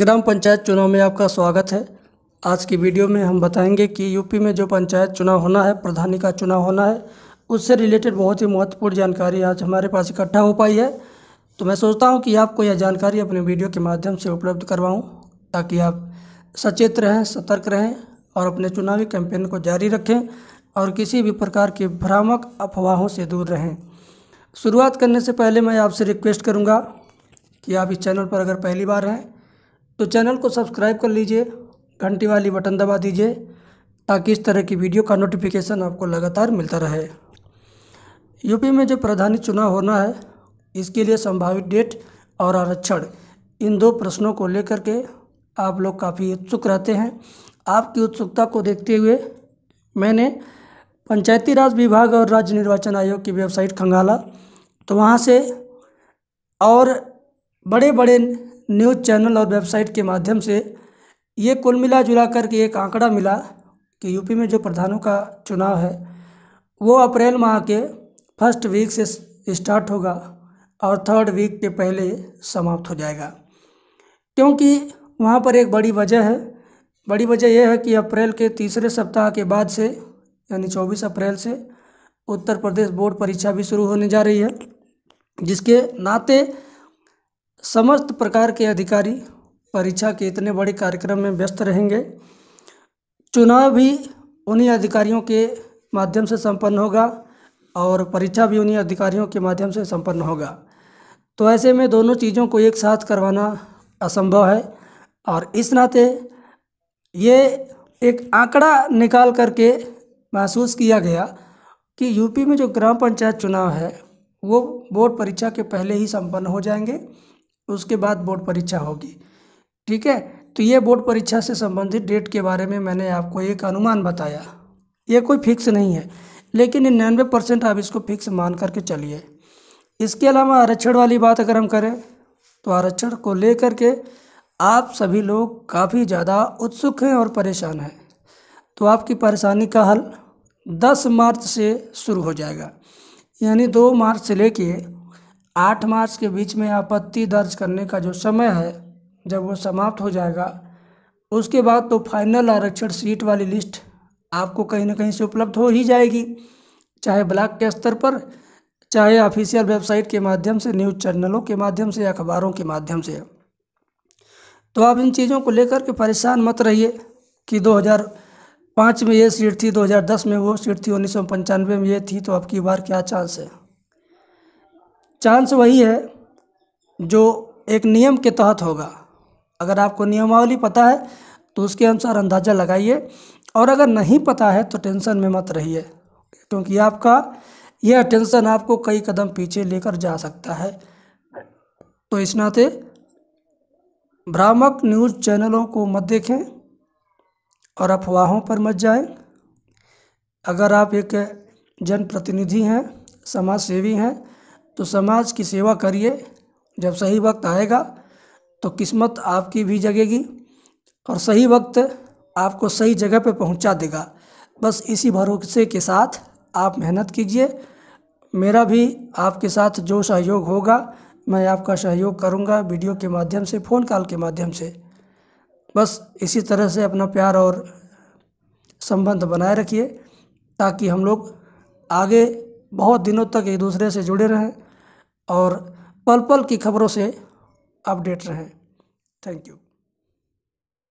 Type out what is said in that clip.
ग्राम पंचायत चुनाव में आपका स्वागत है आज की वीडियो में हम बताएंगे कि यूपी में जो पंचायत चुनाव होना है प्रधानी का चुनाव होना है उससे रिलेटेड बहुत ही महत्वपूर्ण जानकारी आज हमारे पास इकट्ठा हो पाई है तो मैं सोचता हूं कि आपको यह जानकारी अपने वीडियो के माध्यम से उपलब्ध करवाऊँ ताकि आप सचेत रहें सतर्क रहें और अपने चुनावी कैंपेन को जारी रखें और किसी भी प्रकार की भ्रामक अफवाहों से दूर रहें शुरुआत करने से पहले मैं आपसे रिक्वेस्ट करूँगा कि आप इस चैनल पर अगर पहली बार हैं तो चैनल को सब्सक्राइब कर लीजिए घंटी वाली बटन दबा दीजिए ताकि इस तरह की वीडियो का नोटिफिकेशन आपको लगातार मिलता रहे यूपी में जो प्रधानी चुनाव होना है इसके लिए संभावित डेट और आरक्षण इन दो प्रश्नों को लेकर के आप लोग काफ़ी उत्सुक रहते हैं आपकी उत्सुकता को देखते हुए मैंने पंचायती राज विभाग और राज्य निर्वाचन आयोग की वेबसाइट खंगाला तो वहाँ से और बड़े बड़े न्यूज़ चैनल और वेबसाइट के माध्यम से ये कुल मिला जुला करके एक आंकड़ा मिला कि यूपी में जो प्रधानों का चुनाव है वो अप्रैल माह के फर्स्ट वीक से स्टार्ट होगा और थर्ड वीक के पहले समाप्त हो जाएगा क्योंकि वहाँ पर एक बड़ी वजह है बड़ी वजह यह है कि अप्रैल के तीसरे सप्ताह के बाद से यानी 24 अप्रैल से उत्तर प्रदेश बोर्ड परीक्षा भी शुरू होने जा रही है जिसके नाते समस्त प्रकार के अधिकारी परीक्षा के इतने बड़े कार्यक्रम में व्यस्त रहेंगे चुनाव भी उन्हीं अधिकारियों के माध्यम से संपन्न होगा और परीक्षा भी उन्हीं अधिकारियों के माध्यम से संपन्न होगा तो ऐसे में दोनों चीज़ों को एक साथ करवाना असंभव है और इस नाते ये एक आंकड़ा निकाल करके महसूस किया गया कि यूपी में जो ग्राम पंचायत चुनाव है वो बोर्ड परीक्षा के पहले ही संपन्न हो जाएंगे उसके बाद बोर्ड परीक्षा होगी ठीक है तो ये बोर्ड परीक्षा से संबंधित डेट के बारे में मैंने आपको एक अनुमान बताया ये कोई फिक्स नहीं है लेकिन निन्यानवे परसेंट आप इसको फिक्स मान करके चलिए इसके अलावा आरक्षण वाली बात अगर हम करें तो आरक्षण को लेकर के आप सभी लोग काफ़ी ज़्यादा उत्सुक हैं और परेशान हैं तो आपकी परेशानी का हल 10 मार्च से शुरू हो जाएगा यानी 2 मार्च से लेके आठ मार्च के बीच में आपत्ति दर्ज करने का जो समय है जब वो समाप्त हो जाएगा उसके बाद तो फाइनल आरक्षण सीट वाली लिस्ट आपको कहीं ना कहीं से उपलब्ध हो ही जाएगी चाहे ब्लॉक के स्तर पर चाहे ऑफिशियल वेबसाइट के माध्यम से न्यूज़ चैनलों के माध्यम से अखबारों के माध्यम से तो आप इन चीज़ों को लेकर के परेशान मत रहिए कि 2005 में ये सीट थी 2010 में वो सीट थी उन्नीस में ये थी तो अब की बार क्या चांस है चांस वही है जो एक नियम के तहत होगा अगर आपको नियमावली पता है तो उसके अनुसार अंदाज़ा लगाइए और अगर नहीं पता है तो टेंशन में मत रहिए क्योंकि आपका यह टेंशन आपको कई कदम पीछे लेकर जा सकता है तो इस नाते भ्रामक न्यूज़ चैनलों को मत देखें और अफवाहों पर मत जाएं अगर आप एक जनप्रतिनिधि हैं समाज सेवी हैं तो समाज की सेवा करिए जब सही वक्त आएगा तो किस्मत आपकी भी जगेगी और सही वक्त आपको सही जगह पे पहुंचा देगा बस इसी भरोसे के साथ आप मेहनत कीजिए मेरा भी आपके साथ जो सहयोग होगा मैं आपका सहयोग करूंगा वीडियो के माध्यम से फ़ोन कॉल के माध्यम से बस इसी तरह से अपना प्यार और संबंध बनाए रखिए ताकि हम लोग आगे बहुत दिनों तक एक दूसरे से जुड़े रहें और पल पल की खबरों से अपडेट रहें थैंक यू